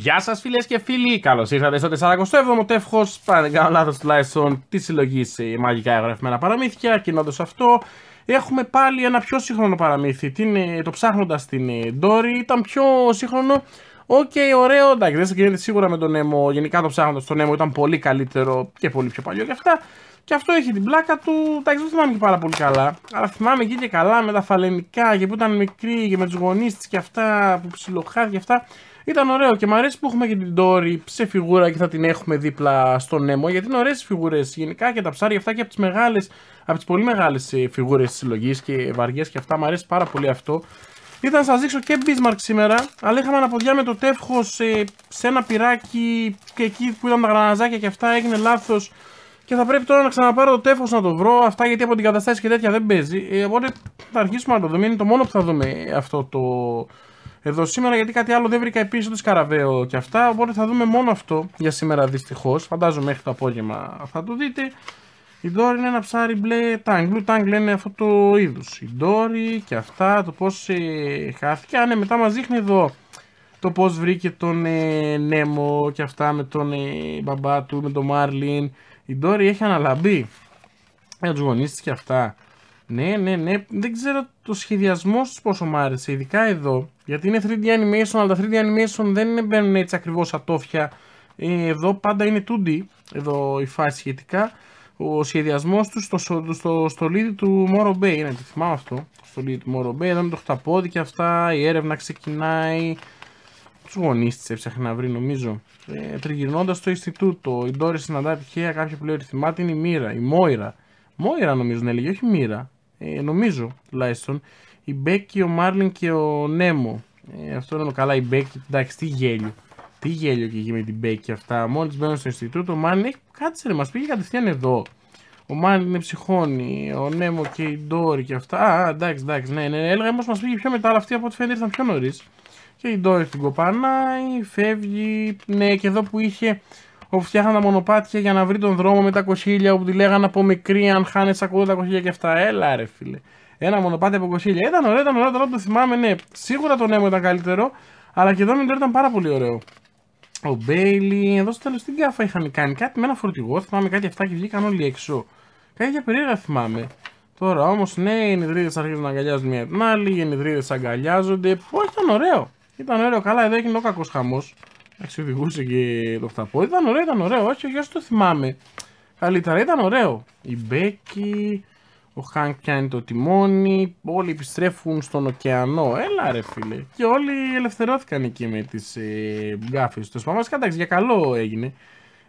Γεια σας, φίλες και φίλοι. Καλώς ήρθατε στο 47ο τεύχο. δεν κάνω λάθος τουλάχιστον τη συλλογή μαγικά εγγραφημένα παραμύθια. Κινώντας αυτό, έχουμε πάλι ένα πιο σύγχρονο παραμύθι. Ε, το ψάχνοντας την ε, Ντόρι, ήταν πιο σύγχρονο. Οκ, ωραίο. Εντάξει, δεν συγκρίνεται σίγουρα με τον Νέμο. Γενικά το ψάχνοντας τον Νέμο ήταν πολύ καλύτερο και πολύ πιο παλιό και αυτά. Και αυτό έχει την πλάκα του. Εντάξει, δεν θυμάμαι και πάρα πολύ καλά. Αλλά θυμάμαι εκεί και καλά με τα φαλενικά και που ήταν μικρή και με τους γονείς της και αυτά που ψιλοχάθηκε και αυτά. Ήταν ωραίο και μου αρέσει που έχουμε και την Τόρη σε φιγούρα και θα την έχουμε δίπλα στον Νέμο. Γιατί είναι ωραίες φιγούρες γενικά και τα ψάρια αυτά και από τις μεγάλες, από τις πολύ μεγάλες φιγούρες της συλλογής και βαριές και αυτά. Μου αρέσει πάρα πολύ αυτό. Ήταν σας δείξω και Bismarck σήμερα, αλλά είχαμε ποδιά με το τεύχο σε, σε ένα πυράκι και εκεί που ήταν τα γραναζάκια και αυτά έγινε λάθος και θα πρέπει τώρα να ξαναπάρω το τέφος να το βρω. Αυτά γιατί από την καταστάση και τέτοια δεν παίζει. Ε, οπότε θα αρχίσουμε να το δούμε. Είναι το μόνο που θα δούμε αυτό το. Εδώ σήμερα γιατί κάτι άλλο δεν βρήκα επίσης ούτε σκαραβαίο και αυτά. Οπότε θα δούμε μόνο αυτό για σήμερα δυστυχώς. Φαντάζομαι μέχρι το απόγευμα θα το δείτε. Η Ντόρι είναι ένα ψάρι μπλε τάγκ. Blue tang λένε αυτό το είδους. Η Ντόρι και αυτά το πώς ε, χάθηκε. Α, ναι, μετά μας δείχνει εδώ το πώς βρήκε τον ε, Νέμο και αυτά με τον ε, μπαμπά του, με τον Μάρλιν. Η Ντόρι έχει αναλαμπεί για τους γονείς και αυτά. Ναι, ναι, ναι. Δεν ξέρω το σχεδιασμός της πόσο μου άρεσε. Ειδικά εδώ. Γιατί είναι 3D animation, αλλά τα 3D animation δεν μπαίνουν έτσι ακριβώς ατόφια. Ε, εδώ πάντα είναι 2D. Εδώ η φάση σχετικά. Ο σχεδιασμός τους στο, στο, στο στολίδι του Moro Bay. είναι το θυμάμαι αυτό. στολίδι του Moro Bay. Εδώ είναι το χταπόδι και αυτά. Η έρευνα ξεκινάει του γονεί τη έψαχνε να βρει, νομίζω. Ε, Τριγυρνώντας το Ινστιτούτο, η Ντόρις συναντά τυχαία κάποια που λέει ότι θυμάται είναι η Μοίρα, η Μόιρα. Μόιρα νομίζω να έλεγε, όχι Μοίρα. Ε, νομίζω τουλάχιστον. Η Μπέκη, ο Μάρλιν και ο Νέμο. Ε, αυτό είναι καλά, η Μπέκη. Εντάξει, τι γέλιο. Τι γέλιο και εκεί με την Μπέκη αυτά. Μόλις μπαίνουν στο Ινστιτούτο, ο Μάρλιν έχει κάτσε ρε, μας πήγε κατευθείαν εδώ. Ο Μάρλιν είναι ψυχώνη, ο Νέμο και η Ντόρι και αυτά. Α, εντάξει, εντάξει, ναι, ναι. ναι έλεγα μας πήγε πιο μετά, αλλά αυτοί από ό,τι φαίνεται ήρθαν και η Ντόρι την κοπανάει, φεύγει. Ναι, και εδώ που είχε όπου φτιάχναν τα μονοπάτια για να βρει τον δρόμο με τα κοσίλια, όπου τη λέγανε από μικρή αν χάνε ακούω τα κοσίλια και αυτά. Έλα ρε φίλε. Ένα μονοπάτι από κοσίλια. Ήταν ωραίο, ήταν ωραίο, τώρα το θυμάμαι, ναι. Σίγουρα το νέο ήταν καλύτερο, αλλά και εδώ με ήταν πάρα πολύ ωραίο. Ο Μπέιλι, εδώ στο τέλος την κάφα είχαν κάνει κάτι με ένα φορτηγό. Θυμάμαι κάτι αυτά και βγήκαν όλοι έξω. Κάτι για περίεργα θυμάμαι. Τώρα όμως, ναι, οι αρχίζουν να αγκαλιάζουν μία την άλλη, οι αγκαλιάζονται. Όχι, ήταν ωραίο. Ήταν ωραίο, καλά, εδώ έγινε ο κακός χαμός. Εντάξει, οδηγούσε και το φταπό. Ήταν ωραίο, ήταν ωραίο. Όχι, όχι, όχι το θυμάμαι. Καλύτερα, ήταν ωραίο. Η Μπέκη, ο Χάνκ πιάνει το τιμόνι, όλοι επιστρέφουν στον ωκεανό. Έλα ρε φίλε. Και όλοι ελευθερώθηκαν εκεί με τις ε, γκάφες τους. Πάμε, εντάξει, για καλό έγινε.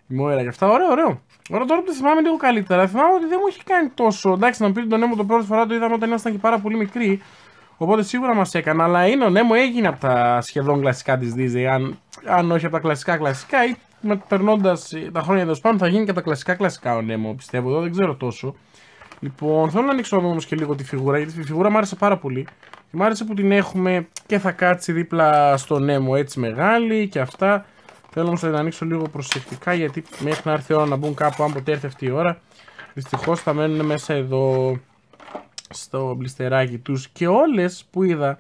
Η Μοέρα και αυτά. Ωραίο, ωραίο. Ωραία, τώρα που το θυμάμαι λίγο καλύτερα. Θυμάμαι ότι δεν μου έχει κάνει τόσο. Εντάξει, να πει τον έμο το πρώτη φορά το είδαμε όταν ήμασταν και πάρα πολύ μικροι. Οπότε σίγουρα μας έκανε, αλλά είναι ο ναι, Νέμο έγινε από τα σχεδόν κλασικά της Disney. Αν, αν όχι από τα κλασικά κλασικά, ή περνώντα τα χρόνια εδώ πάνω θα γίνει και από τα κλασικά κλασικά ο Νέμο, πιστεύω. Εδώ δεν ξέρω τόσο. Λοιπόν, θέλω να ανοίξω όμω και λίγο τη φιγούρα, γιατί η περνωντα τα χρονια εδω πανω θα γινει και απο τα κλασικα κλασικα ο νεμο πιστευω εδω δεν ξερω τοσο λοιπον θελω να ανοιξω ομω και λιγο τη φιγουρα γιατι τη φιγουρα μου άρεσε πάρα πολύ. Και άρεσε που την έχουμε και θα κάτσει δίπλα στο Νέμο έτσι μεγάλη και αυτά. Θέλω όμως να την ανοίξω λίγο προσεκτικά, γιατί μέχρι να έρθει η ώρα να μπουν κάπου, αν ποτέ έρθει αυτή η ώρα, δυστυχώς θα μένουν μέσα εδώ στο μπλιστεράκι τους και όλες που είδα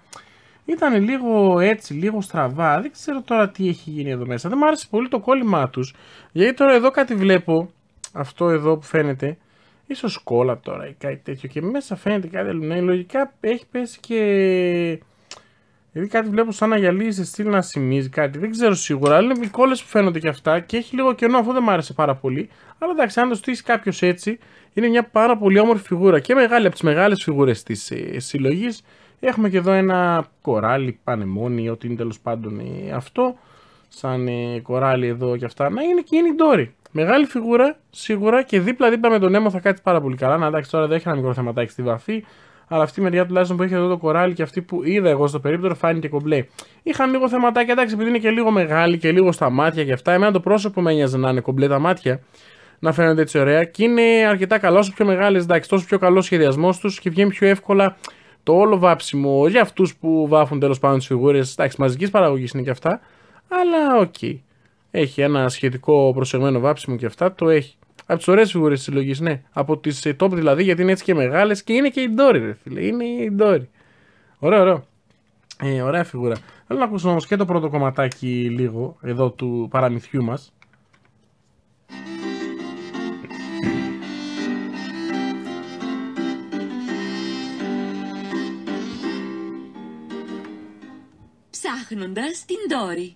ήταν λίγο έτσι, λίγο στραβά. Δεν ξέρω τώρα τι έχει γίνει εδώ μέσα. Δεν μου άρεσε πολύ το κόλλημά τους. Γιατί τώρα εδώ κάτι βλέπω, αυτό εδώ που φαίνεται, ίσως κόλλα τώρα ή κάτι τέτοιο και μέσα φαίνεται κάτι άλλο. Ναι, λογικά έχει πέσει και γιατί κάτι βλέπω σαν να γυαλίζει σε στυλ να σημίζει κάτι. Δεν ξέρω σίγουρα. Είναι μικρόλε που φαίνονται και αυτά και έχει λίγο κενό. Αυτό δεν μου άρεσε πάρα πολύ. Αλλά εντάξει, αν το στήσει κάποιος έτσι, είναι μια πάρα πολύ όμορφη φιγούρα. Και μεγάλη από τις μεγάλες φιγούρες της ε, συλλογής. Έχουμε και εδώ ένα κοράλι, πανεμόνι, ό,τι είναι τέλος πάντων ε, αυτό. Σαν ε, κοράλι εδώ και αυτά. Να είναι και είναι η Ντόρι. Μεγάλη φιγούρα, σίγουρα και δίπλα-δίπλα με τον έμο θα κάτσει πάρα πολύ καλά. Να εντάξει, τώρα δεν έχει ένα μικρό θεματάκι στη βαφή αλλά αυτή η μεριά τουλάχιστον που είχε εδώ το κοράλι και αυτή που είδα εγώ στο περίπτωρο φάνηκε κομπλέ. Είχαν λίγο θεματάκια, εντάξει, επειδή είναι και λίγο μεγάλη και λίγο στα μάτια και αυτά. Εμένα το πρόσωπο με να είναι κομπλέ τα μάτια, να φαίνονται έτσι ωραία. Και είναι αρκετά καλό, όσο πιο μεγάλες, εντάξει, τόσο πιο καλός σχεδιασμός τους και βγαίνει πιο εύκολα το όλο βάψιμο για αυτούς που βάφουν τέλος πάνω τις φιγούρες. Εντάξει, μαζικής παραγωγής είναι και αυτά, αλλά οκ. Έχει ένα σχετικό προσεγμένο βάψιμο και αυτά, το έχει. Από τις ωραίες φιγούρες της συλλογής, ναι. Από τις ε, top δηλαδή, γιατί είναι έτσι και μεγάλες και είναι και η Ντόρι, ρε φίλε. Είναι η Ντόρι. Ωραία. ωραία. Ε, ωραία φιγούρα. Θέλω να ακούσουμε όμως και το πρώτο κομματάκι λίγο εδώ του παραμυθιού μας. Ψάχνοντας την Ντόρι.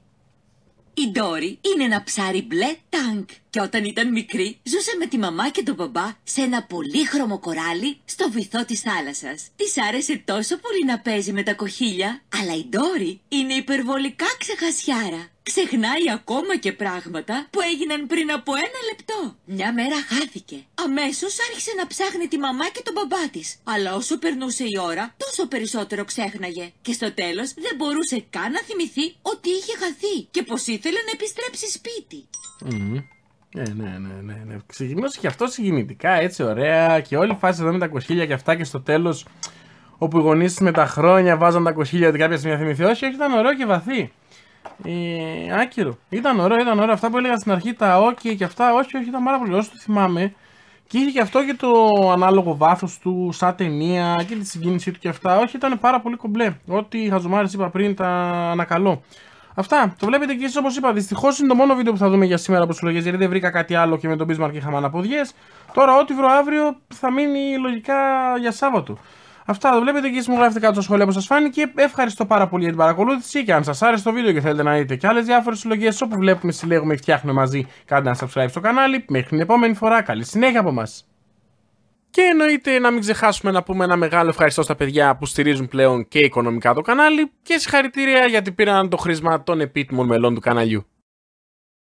Η Ντόρι είναι ένα ψάρι μπλε τάγκ και όταν ήταν μικρή ζούσε με τη μαμά και τον μπαμπά σε ένα πολύχρωμο κοράλι στο βυθό της θάλασσας. Της άρεσε τόσο πολύ να παίζει με τα κοχύλια, αλλά η Ντόρι είναι υπερβολικά ξεχασιάρα ξεχνάει ακόμα και πράγματα που έγιναν πριν από ένα λεπτό. Μια μέρα χάθηκε. Αμέσως άρχισε να ψάχνει τη μαμά και τον μπαμπά της. Αλλά όσο περνούσε η ώρα, τόσο περισσότερο ξέχναγε. Και στο τέλος δεν μπορούσε καν να θυμηθεί ότι είχε χαθεί και πως ήθελε να επιστρέψει σπίτι. Mm. Ναι, ναι, ναι, ναι. ναι. Ξεκινούσε και αυτό συγκινητικά, έτσι ωραία. Και όλη η φάση εδώ με τα κοσχίλια και αυτά και στο τέλος. Όπου οι γονείς με τα χρόνια βάζαν τα κοσχίλια ότι κάποια στιγμή θυμηθεί. Όχι, όχι, ήταν ωραίο και βαθύ ε, άκυρο. Ήταν ωραίο, ήταν ωραίο. Αυτά που έλεγα στην αρχή, τα OK και αυτά, όχι, όχι, ήταν πάρα πολύ. Όσο το θυμάμαι. Και είχε και αυτό και το ανάλογο βάθος του, σαν ταινία και τη συγκίνησή του και αυτά. Όχι, ήταν πάρα πολύ κομπλέ. Ό,τι χαζουμάρε είπα πριν, τα ανακαλώ. Αυτά. Το βλέπετε και εσείς όπως είπα. Δυστυχώς είναι το μόνο βίντεο που θα δούμε για σήμερα από τι λογέ, Γιατί δεν βρήκα κάτι άλλο και με τον Bismarck είχαμε αναποδιές. Τώρα, ό,τι βρω αύριο θα μείνει λογικά για Σάββατο. Αυτά το βλέπετε και εσείς μου γράφετε κάτω στο σχόλια που σας φάνηκε. Ευχαριστώ πάρα πολύ για την παρακολούθηση και αν σας άρεσε το βίντεο και θέλετε να δείτε και άλλες διάφορες συλλογές όπου βλέπουμε, συλλέγουμε και φτιάχνουμε μαζί, κάντε ένα subscribe στο κανάλι. Μέχρι την επόμενη φορά, καλή συνέχεια από μας. Και εννοείται να μην ξεχάσουμε να πούμε ένα μεγάλο ευχαριστώ στα παιδιά που στηρίζουν πλέον και οικονομικά το κανάλι και συγχαρητήρια γιατί πήραν το χρήσμα των επίτιμων μελών του καναλιού.